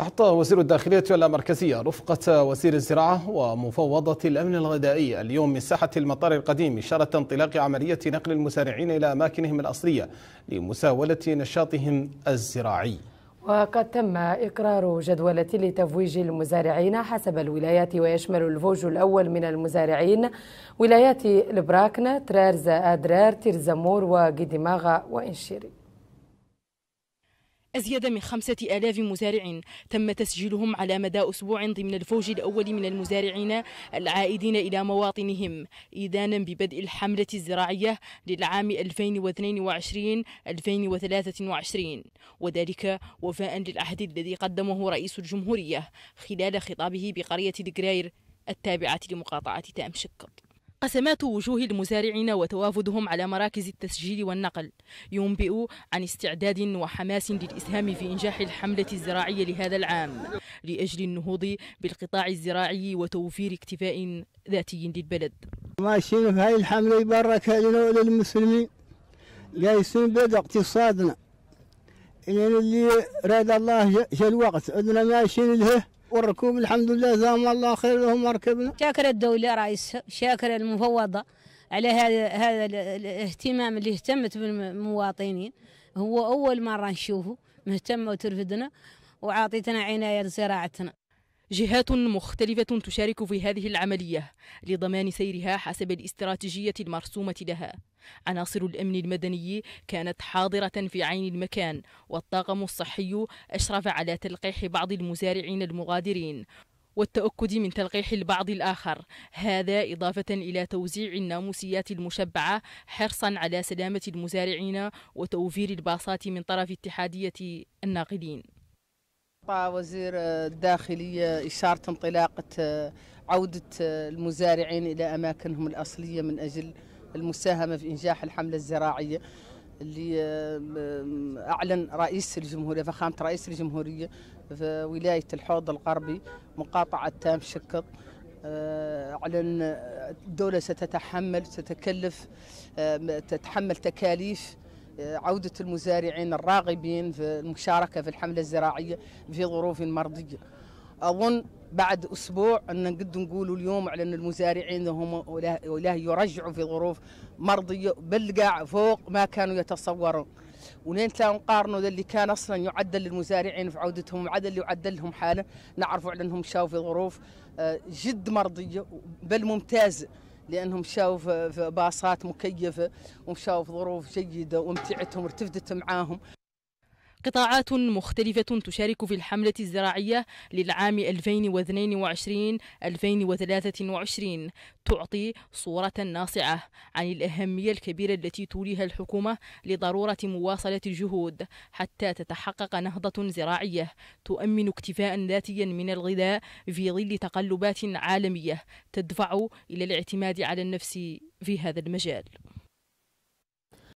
أعطى وزير الداخلية والمركزية رفقة وزير الزراعة ومفوضة الأمن الغذائي اليوم من ساحة المطار القديم إشارة انطلاق عملية نقل المزارعين إلى أماكنهم الأصلية لمساولة نشاطهم الزراعي وقد تم إقرار جدولة لتفويج المزارعين حسب الولايات ويشمل الفوج الأول من المزارعين ولايات البراكنة ترارز أدرار تيرزامور وغيديماغا وإنشيري أزيد من خمسة آلاف مزارع تم تسجيلهم على مدى أسبوع ضمن الفوج الأول من المزارعين العائدين إلى مواطنهم إيدانا ببدء الحملة الزراعية للعام 2022-2023 وذلك وفاء للعهد الذي قدمه رئيس الجمهورية خلال خطابه بقرية دقراير التابعة لمقاطعة تامشق قسمات وجوه المزارعين وتوافدهم على مراكز التسجيل والنقل ينبئ عن استعداد وحماس للإسهام في إنجاح الحملة الزراعية لهذا العام لأجل النهوض بالقطاع الزراعي وتوفير اكتفاء ذاتي للبلد ماشيين في هاي الحملة يبارك وللمسلمين جايسين بيد اقتصادنا اللي راد الله جا الوقت عندنا ماشيين له والركوب الحمد لله زام الله خير لهم ركبنا شاكر الدولة رئيس شاكر المفوضة على هذا هذا الاهتمام اللي اهتمت بالمواطنين هو أول مرة نشوفه مهتمة وترفدنا وعاطيتنا عناية لزراعتنا جهات مختلفة تشارك في هذه العملية لضمان سيرها حسب الاستراتيجية المرسومة لها. عناصر الأمن المدني كانت حاضرة في عين المكان، والطاقم الصحي أشرف على تلقيح بعض المزارعين المغادرين، والتأكد من تلقيح البعض الآخر هذا إضافة إلى توزيع الناموسيات المشبعة حرصا على سلامة المزارعين وتوفير الباصات من طرف اتحادية الناقلين أعطى وزير الداخلية إشارة انطلاقة آه، عودة آه، المزارعين إلى أماكنهم الأصلية من أجل المساهمة في إنجاح الحملة الزراعية اللي آه، أعلن رئيس الجمهورية فخامة رئيس الجمهورية في ولاية الحوض الغربي مقاطعة تام شكط أعلن الدولة ستتحمل ستكلف تتحمل تكاليف عودة المزارعين الراغبين في المشاركة في الحملة الزراعية في ظروف مرضية أظن بعد أسبوع أن نقد نقول اليوم على أن المزارعين هم ولا يرجعوا في ظروف مرضية بل قاع فوق ما كانوا يتصورون وننت نقارنوا اللي كان اصلا يعدل للمزارعين في عودتهم وعدل اللي يعدل لهم حاله نعرفوا على انهم شافوا في ظروف آه، جد مرضيه بل ممتازه لانهم مشاو في باصات مكيفه ومشاو في ظروف جيده وامتعتهم وارتفدت معاهم قطاعات مختلفة تشارك في الحملة الزراعية للعام 2022-2023 تعطي صورة ناصعة عن الأهمية الكبيرة التي توليها الحكومة لضرورة مواصلة الجهود حتى تتحقق نهضة زراعية تؤمن اكتفاء ذاتيا من الغذاء في ظل تقلبات عالمية تدفع إلى الاعتماد على النفس في هذا المجال